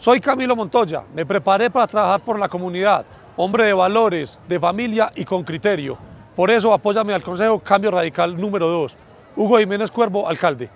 Soy Camilo Montoya, me preparé para trabajar por la comunidad, hombre de valores, de familia y con criterio. Por eso apóyame al Consejo Cambio Radical número 2. Hugo Jiménez Cuervo, alcalde.